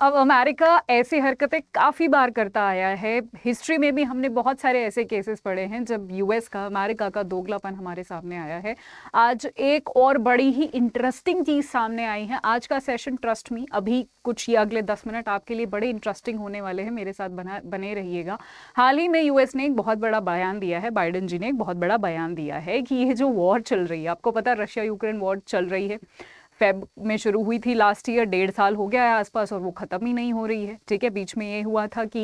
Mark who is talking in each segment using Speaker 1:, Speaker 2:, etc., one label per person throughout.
Speaker 1: अब अमेरिका ऐसी हरकतें काफ़ी बार करता आया है हिस्ट्री में भी हमने बहुत सारे ऐसे केसेस पढ़े हैं जब यूएस का अमेरिका का दोगलापन हमारे सामने आया है आज एक और बड़ी ही इंटरेस्टिंग चीज़ सामने आई है आज का सेशन ट्रस्ट मी अभी कुछ ही अगले दस मिनट आपके लिए बड़े इंटरेस्टिंग होने वाले हैं मेरे साथ बना बने रहिएगा हाल ही में यूएस ने एक बहुत बड़ा बयान दिया है बाइडन जी ने एक बहुत बड़ा बयान दिया है कि ये जो वॉर चल रही है आपको पता रशिया यूक्रेन वॉर चल रही है फेब में शुरू हुई थी लास्ट ईयर डेढ़ साल हो गया है आसपास और वो ख़त्म ही नहीं हो रही है ठीक है बीच में ये हुआ था कि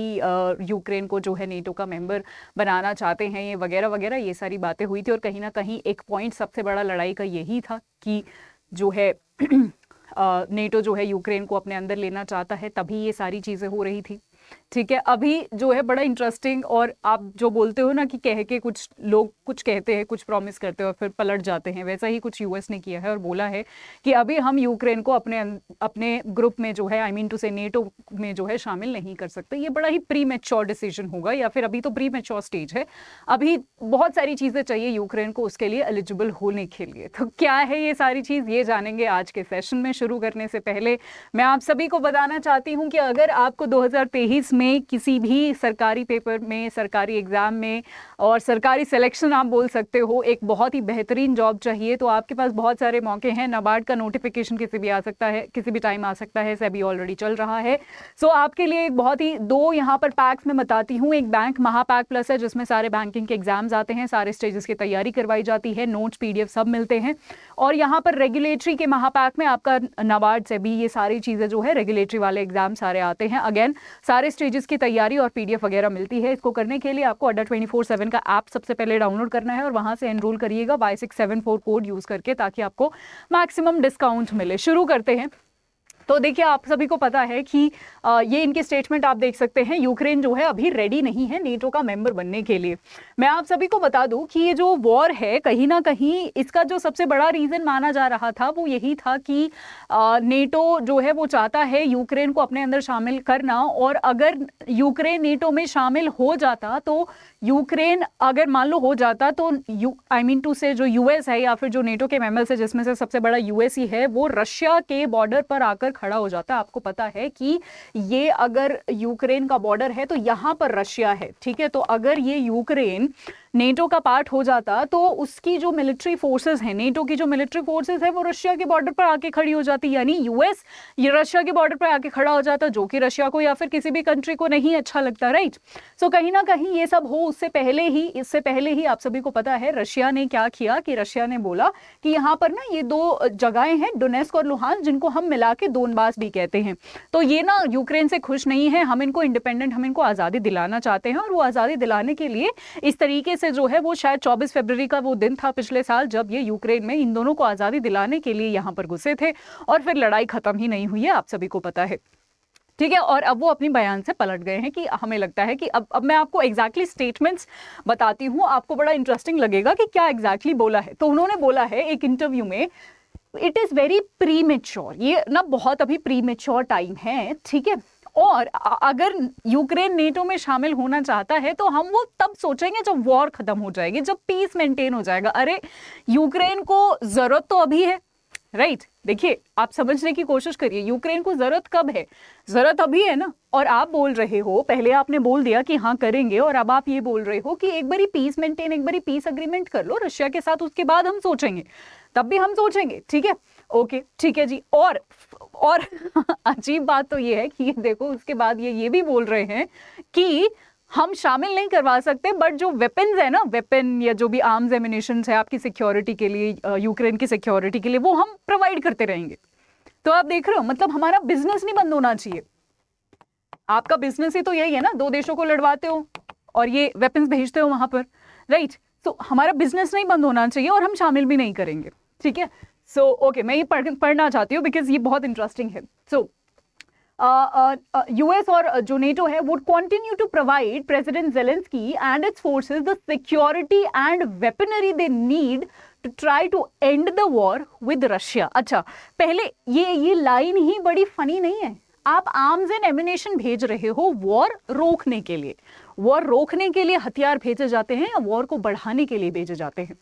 Speaker 1: यूक्रेन को जो है नेटो का मेंबर बनाना चाहते हैं ये वगैरह वगैरह ये सारी बातें हुई थी और कहीं ना कहीं एक पॉइंट सबसे बड़ा लड़ाई का यही था कि जो है नेटो जो है यूक्रेन को अपने अंदर लेना चाहता है तभी ये सारी चीज़ें हो रही थी ठीक है अभी जो है बड़ा इंटरेस्टिंग और आप जो बोलते हो ना कि कह के कुछ लोग कुछ कहते हैं कुछ प्रॉमिस करते हैं और फिर पलट जाते हैं वैसा ही कुछ यूएस ने किया है और बोला है कि अभी हम यूक्रेन को अपने अं-, अपने ग्रुप में जो है आई मीन टू से नेटो में जो है शामिल नहीं कर सकते ये बड़ा ही प्री मेच्योर डिसीजन होगा या फिर अभी तो प्री मेच्योर स्टेज है अभी बहुत सारी चीज़ें चाहिए यूक्रेन को उसके लिए एलिजिबल होने के लिए तो क्या है ये सारी चीज़ ये जानेंगे आज के सेशन में शुरू करने से पहले मैं आप सभी को बताना चाहती हूँ कि अगर आपको दो स्टडीज़ में किसी भी सरकारी पेपर में सरकारी एग्ज़ाम में और सरकारी सिलेक्शन आप बोल सकते हो एक बहुत ही बेहतरीन जॉब चाहिए तो आपके पास बहुत सारे मौके हैं नबार्ड का नोटिफिकेशन किसी भी आ सकता है किसी भी टाइम आ सकता है सभी ऑलरेडी चल रहा है सो so, आपके लिए एक बहुत ही दो यहाँ पर पैक्स में बताती हूँ एक बैंक महापैक प्लस है जिसमें सारे बैंकिंग के एग्जाम्स आते हैं सारे स्टेजेस की तैयारी करवाई जाती है नोट्स पी सब मिलते हैं और यहाँ पर रेगुलेटरी के महापैक में आपका नबार्ड से भी ये सारी चीज़ें जो है रेगुलेटरी वाले एग्जाम सारे आते हैं अगेन सारे सारे स्टेजेस की तैयारी और पीडीएफ वगैरह मिलती है इसको करने के लिए आपको अड्डा ट्वेंटी फोर सेवन का ऐप सबसे पहले डाउनलोड करना है और वहाँ से एनरोल करिएगा Y six seven four code use करके ताकि आपको मैक्सिमम डिस्काउंट मिले शुरू करते हैं तो देखिए आप सभी को पता है कि आ, ये इनके स्टेटमेंट आप देख सकते हैं यूक्रेन जो है अभी रेडी नहीं है नेटो का मेंबर बनने के लिए मैं आप सभी को बता दूं कि ये जो वॉर है कहीं ना कहीं इसका जो सबसे बड़ा रीज़न माना जा रहा था वो यही था कि आ, नेटो जो है वो चाहता है यूक्रेन को अपने अंदर शामिल करना और अगर यूक्रेन नेटो में शामिल हो जाता तो यूक्रेन अगर मान लो हो जाता तो यू आई मीन टू से जो यूएस है या फिर जो नेटो के मेंबर्स है जिसमें से सबसे बड़ा यूएस ही है वो रशिया के बॉर्डर पर आकर खड़ा हो जाता है आपको पता है कि ये अगर यूक्रेन का बॉर्डर है तो यहाँ पर रशिया है ठीक है तो अगर ये यूक्रेन नेटो का पार्ट हो जाता तो उसकी जो मिलिट्री फोर्सेस है नेटो की जो मिलिट्री फोर्सेस है वो रशिया के बॉर्डर पर आके खड़ी हो जाती यानी यूएस ये रशिया के बॉर्डर पर आके खड़ा हो जाता जो कि रशिया को या फिर किसी भी कंट्री को नहीं अच्छा लगता राइट सो so, कहीं ना कहीं ये सब हो उससे पहले ही इससे पहले ही आप सभी को पता है रशिया ने क्या किया कि रशिया ने बोला कि यहाँ पर ना ये दो जगहें हैं डोनेस्क और लुहान जिनको हम मिला के दो डोनबास भी कहते हैं तो ये ना यूक्रेन से खुश नहीं है हम इनको इंडिपेंडेंट हम इनको आज़ादी दिलाना चाहते हैं और वो आज़ादी दिलाने के लिए इस तरीके से जो है वो शायद चौबीस फेबररी का वो दिन था पिछले साल जब ये यूक्रेन में इन दोनों को आज़ादी दिलाने के लिए यहाँ पर घुसे थे और फिर लड़ाई ख़त्म ही नहीं हुई है आप सभी को पता है ठीक है और अब वो अपनी बयान से पलट गए हैं कि हमें लगता है कि अब अब मैं आपको एग्जैक्टली exactly स्टेटमेंट्स बताती हूँ आपको बड़ा इंटरेस्टिंग लगेगा कि क्या एग्जैक्टली exactly बोला है तो उन्होंने बोला है एक इंटरव्यू में it is very premature ये ना बहुत अभी प्री मेच्योर टाइम है ठीक है और अगर यूक्रेन नेटो में शामिल होना चाहता है तो हम वो तब सोचेंगे जब वॉर खत्म हो जाएगी जब पीस मेंटेन हो जाएगा अरे यूक्रेन को ज़रूरत तो अभी है राइट right. देखिए आप समझने की कोशिश करिए यूक्रेन को जरूरत कब है जरूरत अभी है ना और आप बोल रहे हो पहले आपने बोल दिया कि हाँ करेंगे और अब आप ये बोल रहे हो कि एक बारी पीस मेंटेन एक बारी पीस अग्रीमेंट कर लो रशिया के साथ उसके बाद हम सोचेंगे तब भी हम सोचेंगे ठीक है ओके ठीक है जी और और अजीब बात तो ये है कि ये देखो उसके बाद ये ये भी बोल रहे हैं कि हम शामिल नहीं करवा सकते बट जो वेपन्स है ना वेपन या जो भी आर्म्स एमिनेशन है आपकी सिक्योरिटी के लिए यूक्रेन की सिक्योरिटी के लिए वो हम प्रोवाइड करते रहेंगे तो आप देख रहे हो मतलब हमारा बिजनेस नहीं बंद होना चाहिए आपका बिजनेस ही तो यही है ना दो देशों को लड़वाते हो और ये वेपन्स भेजते हो वहां पर राइट right. तो हमारा बिजनेस नहीं बंद होना चाहिए और हम शामिल भी नहीं करेंगे ठीक है सो so, ओके okay, मैं ये पढ़, पढ़ना चाहती हूँ बिकॉज ये बहुत इंटरेस्टिंग है सो so, यूएस और जो नेटो है would continue to provide president Zelensky and its forces the security and weaponry they need to try to end the war with Russia अच्छा पहले ये ये लाइन ही बड़ी फनी नहीं है आप आर्म्स एंड एमिनेशन भेज रहे हो वॉर रोकने के लिए वॉर रोकने के लिए हथियार भेजे जाते हैं या वॉर को बढ़ाने के लिए भेजे जाते हैं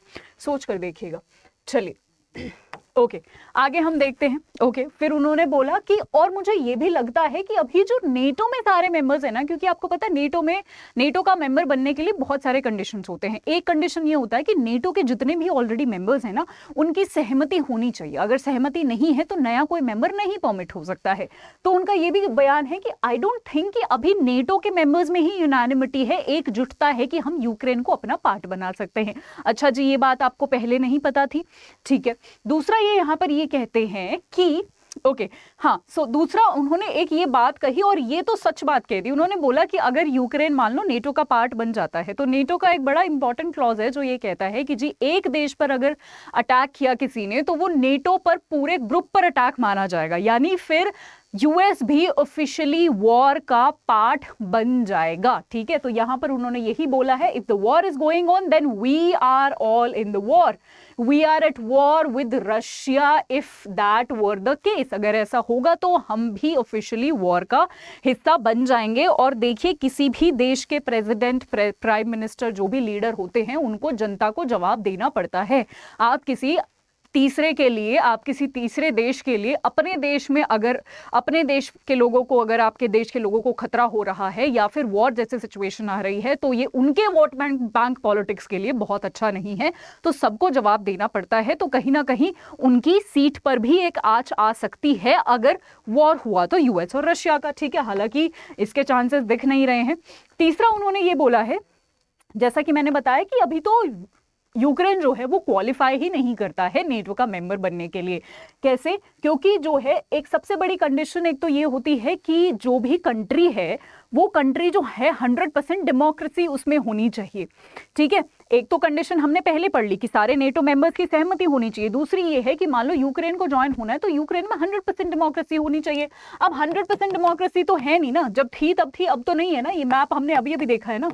Speaker 1: सोच कर देखिएगा चलिए ओके okay. आगे हम देखते हैं ओके okay. फिर उन्होंने बोला कि और मुझे ये भी लगता है कि अभी जो नेटो में सारे मेंबर्स हैं ना क्योंकि आपको पता है नेटो में नेटो का मेंबर बनने के लिए बहुत सारे कंडीशंस होते हैं एक कंडीशन ये होता है कि नेटो के जितने भी ऑलरेडी मेंबर्स हैं ना उनकी सहमति होनी चाहिए अगर सहमति नहीं है तो नया कोई मेंबर नहीं परमिट हो सकता है तो उनका ये भी बयान है कि आई डोंट थिंक कि अभी नेटो के मेंबर्स में ही यूनानिमिटी है एकजुटता है कि हम यूक्रेन को अपना पार्ट बना सकते हैं अच्छा जी ये बात आपको पहले नहीं पता थी ठीक है दूसरा ये यहाँ पर ये कहते हैं कि ओके okay, हाँ सो so, दूसरा उन्होंने एक ये बात कही और ये तो सच बात कह दी उन्होंने बोला कि अगर यूक्रेन मान लो नेटो का पार्ट बन जाता है तो नेटो का एक बड़ा इंपॉर्टेंट क्लॉज है जो ये कहता है कि जी एक देश पर अगर अटैक किया किसी ने तो वो नेटो पर पूरे ग्रुप पर अटैक माना जाएगा यानी फिर यूएस भी ऑफिशियली वॉर का पार्ट बन जाएगा ठीक है तो यहां पर उन्होंने यही बोला है if the war is going on then we are all in the war we are at war with Russia if that were the case अगर ऐसा होगा तो हम भी ऑफिशियली वॉर का हिस्सा बन जाएंगे और देखिए किसी भी देश के president, प्राइम मिनिस्टर जो भी लीडर होते हैं उनको जनता को जवाब देना पड़ता है आप किसी तीसरे के लिए आप किसी तीसरे देश के लिए अपने देश में अगर अपने देश के लोगों को अगर आपके देश के लोगों को खतरा हो रहा है या फिर वॉर जैसे सिचुएशन आ रही है तो ये उनके वोट बैंक बैंक पॉलिटिक्स के लिए बहुत अच्छा नहीं है तो सबको जवाब देना पड़ता है तो कहीं ना कहीं उनकी सीट पर भी एक आँच आ सकती है अगर वॉर हुआ तो यूएस और रशिया का ठीक है हालांकि इसके चांसेस दिख नहीं रहे हैं तीसरा उन्होंने ये बोला है जैसा कि मैंने बताया कि अभी तो यूक्रेन जो है वो क्वालिफाई ही नहीं करता है नेटो का मेंबर बनने के लिए कैसे क्योंकि जो है एक सबसे बड़ी कंडीशन एक तो ये होती है कि जो भी कंट्री है वो कंट्री जो है हंड्रेड परसेंट डेमोक्रेसी उसमें होनी चाहिए ठीक है एक तो कंडीशन हमने पहले पढ़ ली कि सारे नेटो मेंबर्स की सहमति होनी चाहिए दूसरी ये है कि मान लो यूक्रेन को ज्वाइन होना है तो यूक्रेन में हंड्रेड परसेंट डेमोक्रेसी होनी चाहिए अब हंड्रेड परसेंट डेमोक्रेसी तो है नहीं ना जब थी तब थी अब तो नहीं है ना ये मैप हमने अभी अभी देखा है ना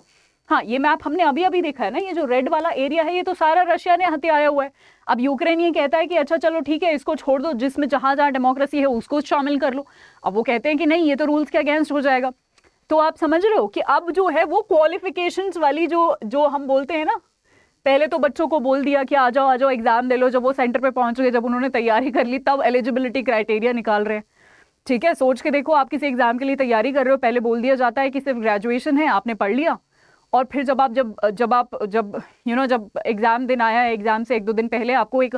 Speaker 1: हाँ ये मैप हमने अभी अभी देखा है ना ये जो रेड वाला एरिया है ये तो सारा रशिया ने हत्याया हुआ है अब यूक्रेन ये कहता है कि अच्छा चलो ठीक है इसको छोड़ दो जिसमें जहां जहां डेमोक्रेसी है उसको शामिल कर लो अब वो कहते हैं कि नहीं ये तो रूल्स के अगेंस्ट हो जाएगा तो आप समझ रहे हो कि अब जो है वो क्वालिफिकेशन वाली जो जो हम बोलते हैं ना पहले तो बच्चों को बोल दिया कि आ जाओ आ जाओ एग्जाम दे लो जब वो सेंटर पे पहुंच गए जब उन्होंने तैयारी कर ली तब एलिजिबिलिटी क्राइटेरिया निकाल रहे हैं ठीक है सोच के देखो आप किसी एग्जाम के लिए तैयारी कर रहे हो पहले बोल दिया जाता है कि सिर्फ ग्रेजुएशन है आपने पढ़ लिया और फिर जब आप जब जब आप जब यू नो जब एग्ज़ाम दिन आया एग्ज़ाम से एक दो दिन पहले आपको एक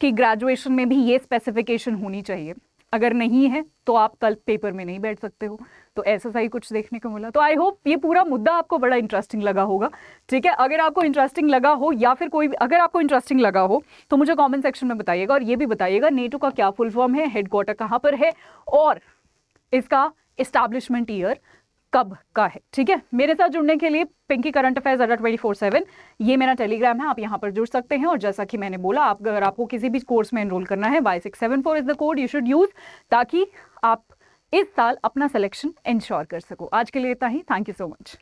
Speaker 1: कि ग्रेजुएशन में भी ये स्पेसिफिकेशन होनी चाहिए अगर नहीं है तो आप कल पेपर में नहीं बैठ सकते हो तो ऐसा सही कुछ देखने को मिला तो आई होप ये पूरा मुद्दा आपको बड़ा इंटरेस्टिंग लगा होगा ठीक है अगर आपको इंटरेस्टिंग लगा हो या फिर कोई अगर आपको इंटरेस्टिंग लगा हो तो मुझे कमेंट सेक्शन में बताइएगा और ये भी बताइएगा नेटो का क्या फुल फॉर्म है हेडक्वार्टर कहाँ पर है और इसका इस्टेब्लिशमेंट ईयर कब का है ठीक है मेरे साथ जुड़ने के लिए Pinky current affairs Adda twenty four seven ये मेरा टेलीग्राम है आप यहाँ पर जुड़ सकते हैं और जैसा कि मैंने बोला आप अगर आपको किसी भी कोर्स में एनरोल करना है Y six seven four is the code you should use ताकि आप इस साल अपना सिलेक्शन इंश्योर कर सको आज के लिए इतना ही थैंक यू सो मच